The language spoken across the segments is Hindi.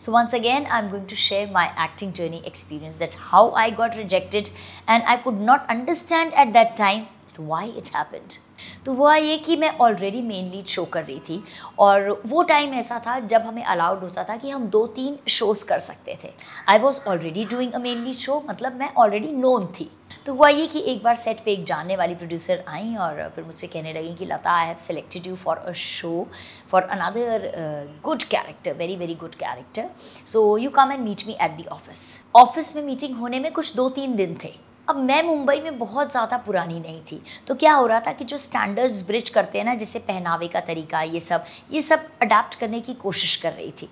So once again, I'm going to share my acting journey experience that how I got rejected and I could not understand at that time why it happened तो हुआ ये कि मैं ऑलरेडी मेनली शो कर रही थी और वो टाइम ऐसा था जब हमें अलाउड होता था कि हम दो तीन शोज़ कर सकते थे I was already doing a mainly show मतलब मैं ऑलरेडी नोन थी तो हुआ ये कि एक बार सेट पे एक जानने वाली प्रोड्यूसर आई और फिर मुझसे कहने लगी कि Lata I have selected you for a show for another good character very very good character so you come and meet me at the office office में मीटिंग होने में कुछ दो तीन दिन थे अब मैं मुंबई में बहुत ज़्यादा पुरानी नहीं थी तो क्या हो रहा था कि जो स्टैंडर्ड्स ब्रिज करते हैं ना जैसे पहनावे का तरीका ये सब ये सब अडाप्ट करने की कोशिश कर रही थी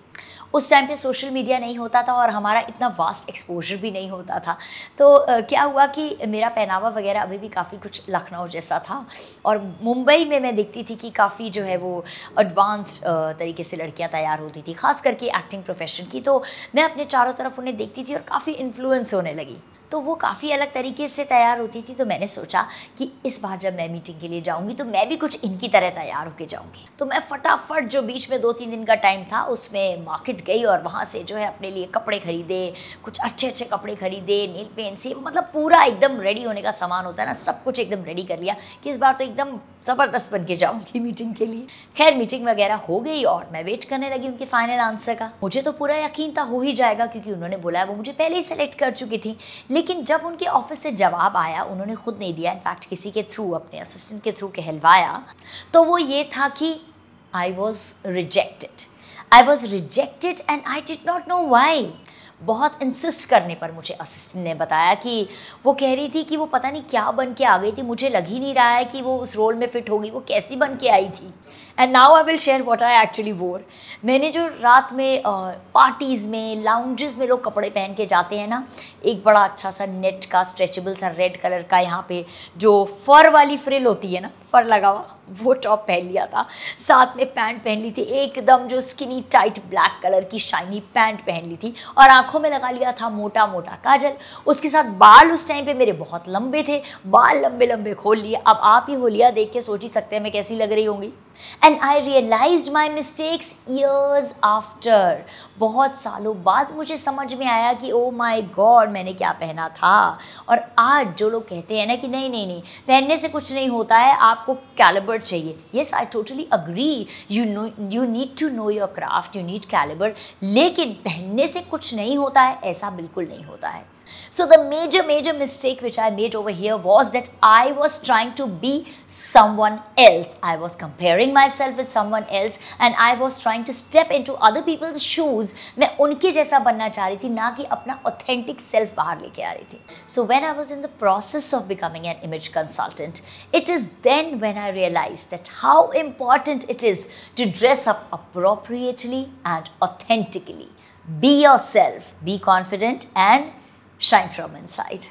उस टाइम पे सोशल मीडिया नहीं होता था और हमारा इतना वास्ट एक्सपोजर भी नहीं होता था तो क्या हुआ कि मेरा पहनावा वगैरह अभी भी काफ़ी कुछ लखनऊ जैसा था और मुंबई में मैं देखती थी कि काफ़ी जो है वो एडवांस्ड तरीके से लड़कियां तैयार होती थी खास करके एक्टिंग प्रोफेशन की तो मैं अपने चारों तरफ उन्हें देखती थी और काफ़ी इन्फ्लुएंस होने लगी तो वो काफ़ी अलग तरीके से तैयार होती थी तो मैंने सोचा कि इस बार जब मैं मीटिंग के लिए जाऊँगी तो मैं भी कुछ इनकी तरह तैयार होकर जाऊँगी तो मैं फटाफट जो बीच में दो तीन दिन का टाइम था उसमें मार्केट गई और वहाँ से जो है अपने लिए कपड़े खरीदे कुछ अच्छे अच्छे कपड़े खरीदे नील पेंट से मतलब पूरा एकदम रेडी होने का सामान होता है ना सब कुछ एकदम रेडी कर लिया कि इस बार तो एकदम ज़बरदस्त बन के जाऊँगी मीटिंग के लिए खैर मीटिंग वगैरह हो गई और मैं वेट करने लगी उनके फाइनल आंसर का मुझे तो पूरा यकीन था हो ही जाएगा क्योंकि उन्होंने बोला है वो मुझे पहले ही सेलेक्ट कर चुकी थी लेकिन जब उनके ऑफिस से जवाब आया उन्होंने खुद नहीं दिया इनफैक्ट किसी के थ्रू अपने असिस्टेंट के थ्रू कहलवाया तो वो ये था कि I was rejected I was rejected and I did not know why बहुत इंसिस्ट करने पर मुझे असिस्टेंट ने बताया कि वो कह रही थी कि वो पता नहीं क्या बन के आ गई थी मुझे लग ही नहीं रहा है कि वो उस रोल में फ़िट होगी वो कैसी बन के आई थी and now I will share what I actually wore मैंने जो रात में पार्टीज़ में लाउंजेस में लोग कपड़े पहन के जाते हैं ना एक बड़ा अच्छा सा नेट का स्ट्रेचेबल सा रेड कलर का यहाँ पे जो फर वाली फ्रिल होती है ना फर लगा हुआ वो टॉप पहन लिया था साथ में पैंट पहन ली थी एकदम जो स्किनी टाइट ब्लैक कलर की शाइनी पैंट पहन ली थी और आप आंखों में लगा लिया था मोटा मोटा काजल उसके साथ बाल उस टाइम पे मेरे बहुत लंबे थे बाल लंबे लंबे खोल लिए अब आप ही होलिया देख के सोच ही सकते हैं मैं कैसी लग रही होंगी and I realise my mistakes years after बहुत सालों बाद मुझे समझ में आया कि ओ माई गॉड मैंने क्या पहना था और आज जो लोग कहते हैं ना कि नहीं नहीं नहीं पहनने से कुछ नहीं होता है आपको कैलिबर चाहिए yes I totally agree you know you need to know your craft you need calibre लेकिन पहनने से कुछ नहीं नहीं होता है ऐसा बिल्कुल नहीं होता है so the major major mistake which I made over here was that I was trying to be some else I was comparing myself with some else and I was trying to step into other people's shoes मैं उनके जैसा बनना चाह रही थी ना कि अपना ऑथेंटिक सेल्फ बाहर लेके आ रही थी so when I was in the process of becoming an image consultant it is then when I realise that how important it is to dress up appropriately and authentically Be yourself, be confident and shine from inside.